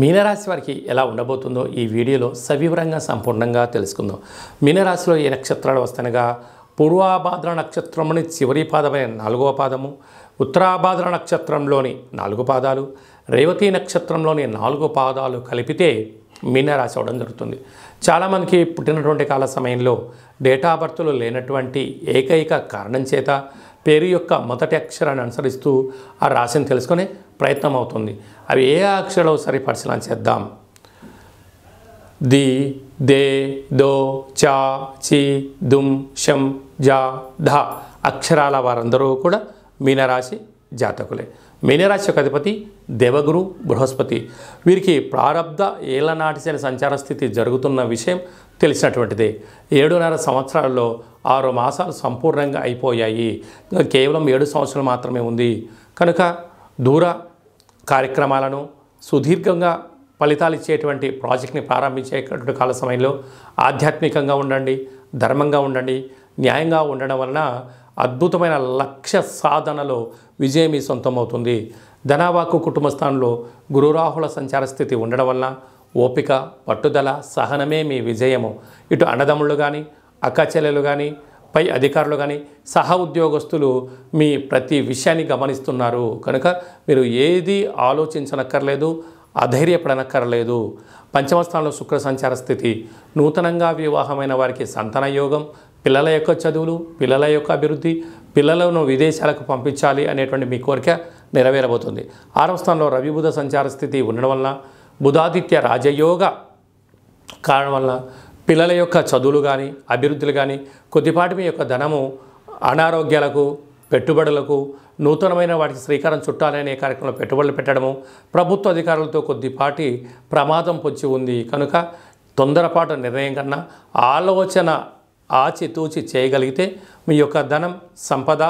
మీనరాశి వారికి ఎలా ఉండబోతుందో ఈ వీడియోలో సవివరంగా సంపూర్ణంగా తెలుసుకుందాం మీనరాశిలో ఏ నక్షత్రాలు వస్తనగా పూర్వాభాద్ర నక్షత్రంలోని చివరి పాదమైన నాలుగవ పాదము ఉత్తరాభాద్ర నక్షత్రంలోని నాలుగు పాదాలు రేవతి నక్షత్రంలోని నాలుగు పాదాలు కలిపితే మీనరాశి అవడం జరుగుతుంది చాలామందికి పుట్టినటువంటి కాల సమయంలో డేటా బర్త్లు లేనటువంటి ఏకైక కారణం చేత పేరు యొక్క మొదటి అక్షరాన్ని అనుసరిస్తూ ఆ రాశిని తెలుసుకునే ప్రయత్నం అవుతుంది అవి ఏ అక్షరాలు ఒకసారి పరిశీలన చేద్దాం ది దే దో చా చి దుమ్ షం జా ధ అక్షరాల వారందరూ కూడా మీనరాశి జాతకులే మీనరాశి యొక్క అధిపతి దేవగురు బృహస్పతి వీరికి ప్రారంధ ఏలనాటిసైన సంచార స్థితి జరుగుతున్న విషయం తెలిసినటువంటిదే ఏడున్నర సంవత్సరాల్లో ఆరు మాసాలు సంపూర్ణంగా అయిపోయాయి కేవలం ఏడు సంవత్సరాలు మాత్రమే ఉంది కనుక దూర కార్యక్రమాలను సుదీర్ఘంగా ఫలితాలు ఇచ్చేటువంటి ప్రాజెక్ట్ని ప్రారంభించేటువంటి కాల సమయంలో ఆధ్యాత్మికంగా ఉండండి ధర్మంగా ఉండండి న్యాయంగా ఉండడం వలన అద్భుతమైన లక్ష్య సాధనలో విజయం మీ సొంతమవుతుంది ధనావాకు కుటుంబ స్థానంలో గురురాహుల సంచార స్థితి ఉండడం వలన ఓపిక పట్టుదల సహనమే మీ విజయము ఇటు అన్నదమ్ముళ్ళు కానీ అక్కచెల్లెలు కానీ పై అధికారులు కానీ సహ ఉద్యోగస్తులు మీ ప్రతి విషయాన్ని గమనిస్తున్నారు కనుక మీరు ఏది ఆలోచించనక్కర్లేదు అధైర్యపడనక్కర్లేదు పంచమస్థానంలో శుక్ర సంచార స్థితి నూతనంగా వివాహమైన వారికి సంతన యోగం పిల్లల యొక్క చదువులు పిల్లల యొక్క అభివృద్ధి పిల్లలను విదేశాలకు పంపించాలి అనేటువంటి మీ కోరిక నెరవేరబోతుంది ఆరవ స్థానంలో రవి బుధ సంచార స్థితి ఉండడం వలన బుధాదిత్య రాజయోగ కారణం వలన పిల్లల యొక్క చదువులు కానీ అభివృద్ధులు కానీ కొద్దిపాటి మీ యొక్క ధనము అనారోగ్యాలకు పెట్టుబడులకు నూతనమైన వాటికి శ్రీకారం చుట్టాలనే కార్యక్రమంలో పెట్టుబడులు పెట్టడము ప్రభుత్వ అధికారులతో కొద్దిపాటి ప్రమాదం పొంచి ఉంది కనుక తొందరపాటు నిర్ణయం కన్నా ఆలోచన ఆచితూచి చేయగలిగితే మీ యొక్క ధనం సంపద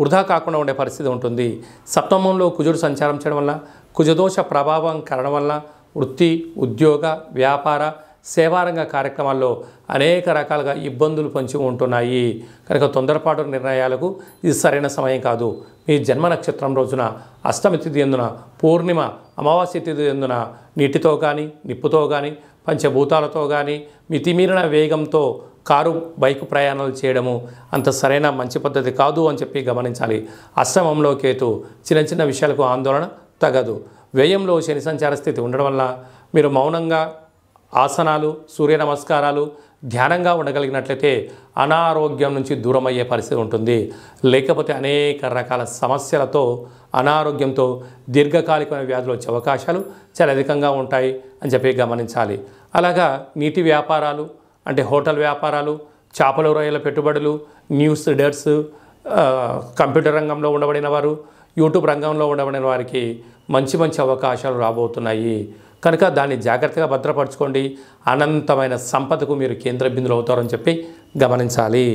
వృధా కాకుండా ఉండే పరిస్థితి ఉంటుంది సప్తమంలో కుజుడు సంచారం చేయడం వల్ల కుజదోష ప్రభావం కారణం వల్ల వృత్తి ఉద్యోగ వ్యాపార సేవారంగ కార్యక్రమాల్లో అనేక రకాలుగా ఇబ్బందులు పంచి ఉంటున్నాయి కనుక తొందరపాటు నిర్ణయాలకు ఇది సరైన సమయం కాదు మీ జన్మ నక్షత్రం రోజున అష్టమి తిథి ఎందున పూర్ణిమ అమావాస్య తిథి ఎందున నీటితో కానీ నిప్పుతో కానీ పంచభూతాలతో కానీ మితిమీరిన వేగంతో కారు బైక్ ప్రయాణాలు చేయడము అంత సరైన మంచి పద్ధతి కాదు అని చెప్పి గమనించాలి అష్టమంలో కేతు చిన్న చిన్న విషయాలకు ఆందోళన తగదు వ్యయంలో శని సంచార స్థితి ఉండడం వల్ల మీరు మౌనంగా ఆసనాలు సూర్య నమస్కారాలు ధ్యానంగా ఉండగలిగినట్లయితే అనారోగ్యం నుంచి దూరం అయ్యే పరిస్థితి ఉంటుంది లేకపోతే అనేక రకాల సమస్యలతో అనారోగ్యంతో దీర్ఘకాలికమైన వ్యాధులు వచ్చే అవకాశాలు చాలా అధికంగా ఉంటాయి అని చెప్పి గమనించాలి అలాగా నీటి వ్యాపారాలు అంటే హోటల్ వ్యాపారాలు చేపల రొయ్యల పెట్టుబడులు న్యూస్ రీడర్స్ కంప్యూటర్ రంగంలో ఉండబడిన వారు యూట్యూబ్ రంగంలో ఉండబడిన వారికి మంచి మంచి అవకాశాలు రాబోతున్నాయి కనుక దాన్ని జాగ్రత్తగా భద్రపరచుకోండి అనంతమైన సంపదకు మీరు కేంద్ర బిందులు అవుతారని చెప్పి గమనించాలి